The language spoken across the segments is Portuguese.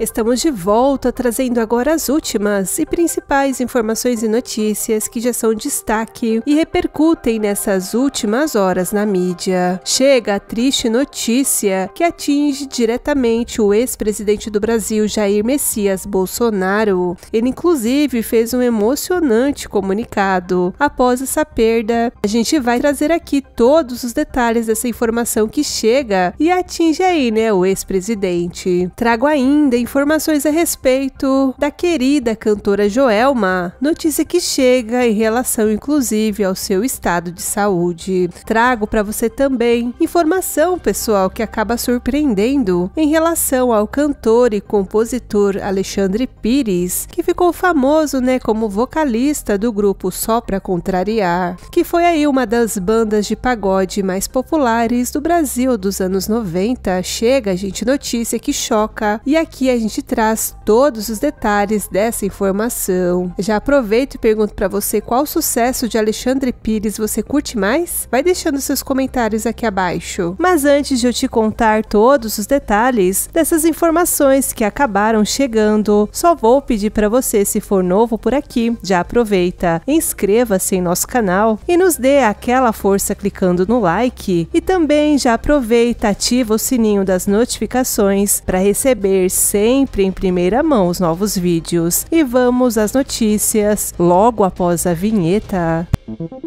Estamos de volta trazendo agora as últimas e principais informações e notícias que já são destaque e repercutem nessas últimas horas na mídia. Chega a triste notícia que atinge diretamente o ex-presidente do Brasil, Jair Messias Bolsonaro. Ele, inclusive, fez um emocionante comunicado. Após essa perda, a gente vai trazer aqui todos os detalhes dessa informação que chega e atinge aí, né, o ex-presidente. Trago ainda informações a respeito da querida cantora Joelma, notícia que chega em relação inclusive ao seu estado de saúde. Trago para você também informação pessoal que acaba surpreendendo em relação ao cantor e compositor Alexandre Pires, que ficou famoso, né, como vocalista do grupo Só para Contrariar, que foi aí uma das bandas de pagode mais populares do Brasil dos anos 90. Chega, gente, notícia que choca. E aqui é a gente traz todos os detalhes dessa informação. Já aproveito e pergunto para você qual sucesso de Alexandre Pires você curte mais? Vai deixando seus comentários aqui abaixo. Mas antes de eu te contar todos os detalhes dessas informações que acabaram chegando, só vou pedir para você, se for novo por aqui, já aproveita, inscreva-se em nosso canal e nos dê aquela força clicando no like e também já aproveita, ativa o sininho das notificações para receber sempre sempre em primeira mão os novos vídeos. E vamos às notícias logo após a vinheta. Música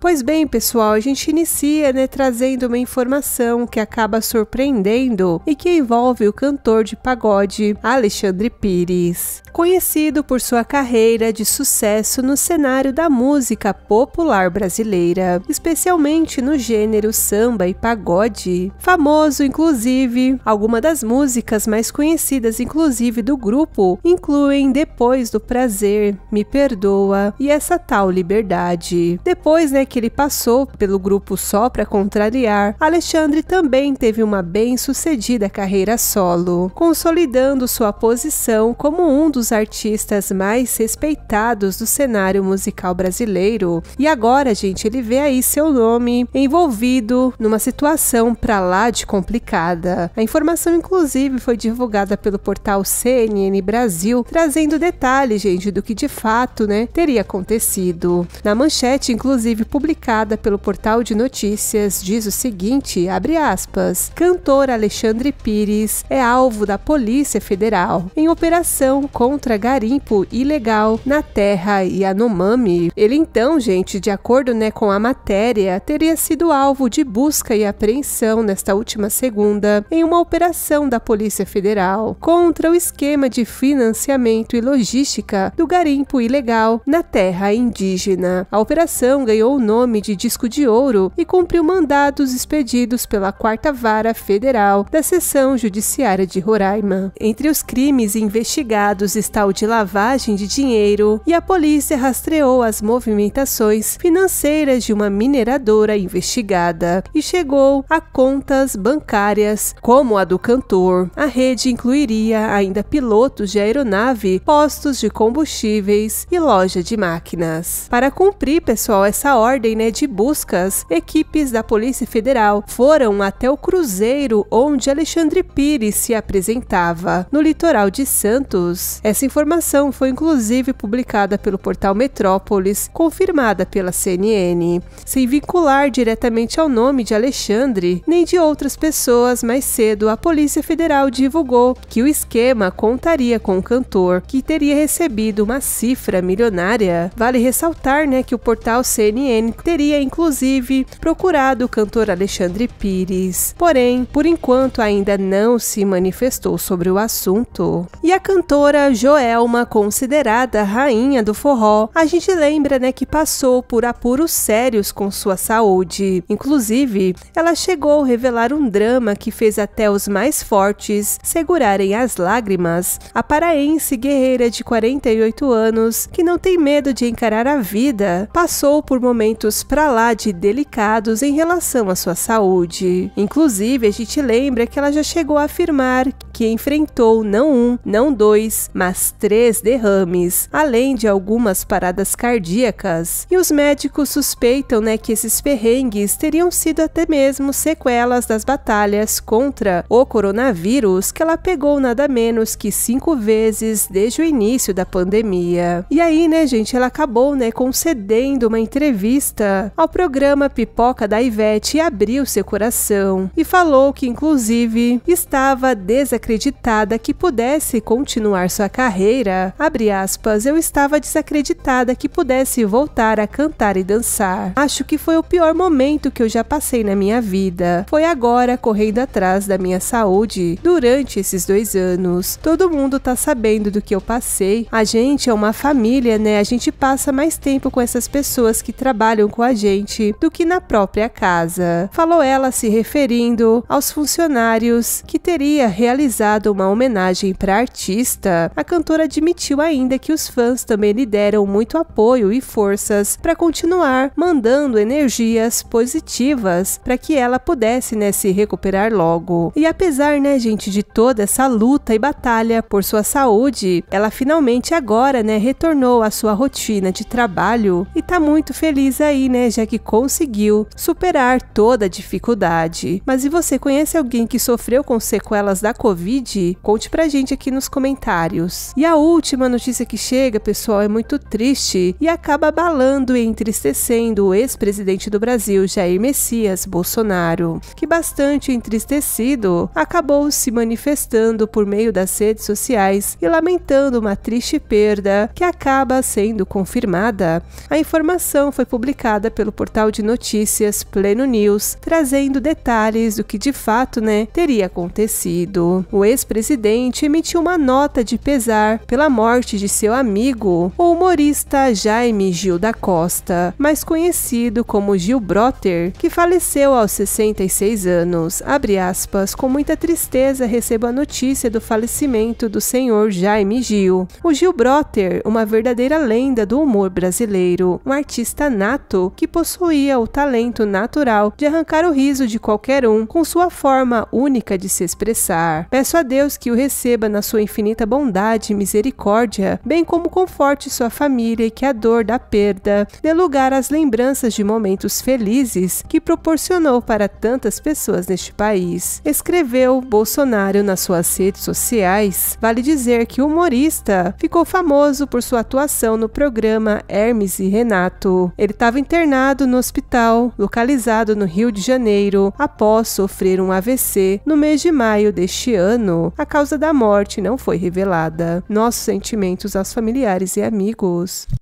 Pois bem, pessoal, a gente inicia né, trazendo uma informação que acaba surpreendendo e que envolve o cantor de pagode Alexandre Pires. Conhecido por sua carreira de sucesso no cenário da música popular brasileira, especialmente no gênero samba e pagode. Famoso, inclusive, algumas das músicas mais conhecidas, inclusive do grupo, incluem Depois do Prazer, Me Perdoa e Essa Tal Liberdade. Depois, né, que ele passou pelo grupo só para contrariar, Alexandre também teve uma bem-sucedida carreira solo, consolidando sua posição como um dos artistas mais respeitados do cenário musical brasileiro. E agora, gente, ele vê aí seu nome envolvido numa situação para lá de complicada. A informação, inclusive, foi divulgada pelo portal CNN Brasil, trazendo detalhes, gente, do que de fato, né, teria acontecido. Na manchete, inclusive, publicada pelo portal de notícias diz o seguinte, abre aspas, cantor Alexandre Pires é alvo da Polícia Federal em operação contra garimpo ilegal na terra Yanomami. Ele então, gente, de acordo né, com a matéria, teria sido alvo de busca e apreensão nesta última segunda em uma operação da Polícia Federal contra o esquema de financiamento e logística do garimpo ilegal na terra indígena. A operação ganhou o nome de disco de ouro e cumpriu mandados expedidos pela Quarta Vara Federal da Seção Judiciária de Roraima. Entre os crimes investigados está o de lavagem de dinheiro e a polícia rastreou as movimentações financeiras de uma mineradora investigada e chegou a contas bancárias como a do cantor. A rede incluiria ainda pilotos de aeronave, postos de combustíveis e loja de máquinas. Para cumprir, pessoal, essa ordem ordem né, de buscas, equipes da Polícia Federal foram até o cruzeiro onde Alexandre Pires se apresentava, no litoral de Santos. Essa informação foi inclusive publicada pelo portal Metrópolis, confirmada pela CNN. Sem vincular diretamente ao nome de Alexandre, nem de outras pessoas, mais cedo a Polícia Federal divulgou que o esquema contaria com o cantor, que teria recebido uma cifra milionária. Vale ressaltar né, que o portal CNN teria inclusive procurado o cantor Alexandre Pires, porém, por enquanto ainda não se manifestou sobre o assunto. E a cantora Joelma, considerada rainha do forró, a gente lembra né, que passou por apuros sérios com sua saúde. Inclusive, ela chegou a revelar um drama que fez até os mais fortes segurarem as lágrimas. A paraense guerreira de 48 anos, que não tem medo de encarar a vida, passou por momentos momentos pra lá de delicados em relação à sua saúde. Inclusive, a gente lembra que ela já chegou a afirmar que enfrentou não um, não dois, mas três derrames, além de algumas paradas cardíacas. E os médicos suspeitam né, que esses perrengues teriam sido até mesmo sequelas das batalhas contra o coronavírus que ela pegou nada menos que cinco vezes desde o início da pandemia. E aí, né, gente, ela acabou né, concedendo uma entrevista entrevista ao programa Pipoca da Ivete abriu seu coração e falou que, inclusive, estava desacreditada que pudesse continuar sua carreira. Abre aspas, eu estava desacreditada que pudesse voltar a cantar e dançar. Acho que foi o pior momento que eu já passei na minha vida. Foi agora correndo atrás da minha saúde durante esses dois anos. Todo mundo tá sabendo do que eu passei. A gente é uma família, né? A gente passa mais tempo com essas pessoas que trabalham trabalham com a gente do que na própria casa. Falou ela se referindo aos funcionários que teria realizado uma homenagem para a artista. A cantora admitiu ainda que os fãs também lhe deram muito apoio e forças para continuar mandando energias positivas para que ela pudesse né, se recuperar logo. E apesar, né, gente, de toda essa luta e batalha por sua saúde, ela finalmente agora, né, retornou à sua rotina de trabalho e tá muito feliz aí, né? Já que conseguiu superar toda a dificuldade. Mas e você conhece alguém que sofreu com sequelas da Covid? Conte pra gente aqui nos comentários. E a última notícia que chega, pessoal, é muito triste e acaba abalando e entristecendo o ex-presidente do Brasil, Jair Messias Bolsonaro, que bastante entristecido acabou se manifestando por meio das redes sociais e lamentando uma triste perda que acaba sendo confirmada. A informação foi publicada publicada pelo portal de notícias Pleno News, trazendo detalhes do que de fato né, teria acontecido. O ex-presidente emitiu uma nota de pesar pela morte de seu amigo, o humorista Jaime Gil da Costa, mais conhecido como Gil Brotter, que faleceu aos 66 anos. Abre aspas, com muita tristeza recebo a notícia do falecimento do senhor Jaime Gil. O Gil Brotter, uma verdadeira lenda do humor brasileiro, um artista nato nato que possuía o talento natural de arrancar o riso de qualquer um com sua forma única de se expressar. Peço a Deus que o receba na sua infinita bondade e misericórdia, bem como conforte sua família e que a dor da perda dê lugar às lembranças de momentos felizes que proporcionou para tantas pessoas neste país. Escreveu Bolsonaro nas suas redes sociais. Vale dizer que o humorista ficou famoso por sua atuação no programa Hermes e Renato. Ele está estava internado no hospital localizado no Rio de Janeiro após sofrer um AVC no mês de maio deste ano. A causa da morte não foi revelada. Nossos sentimentos aos familiares e amigos.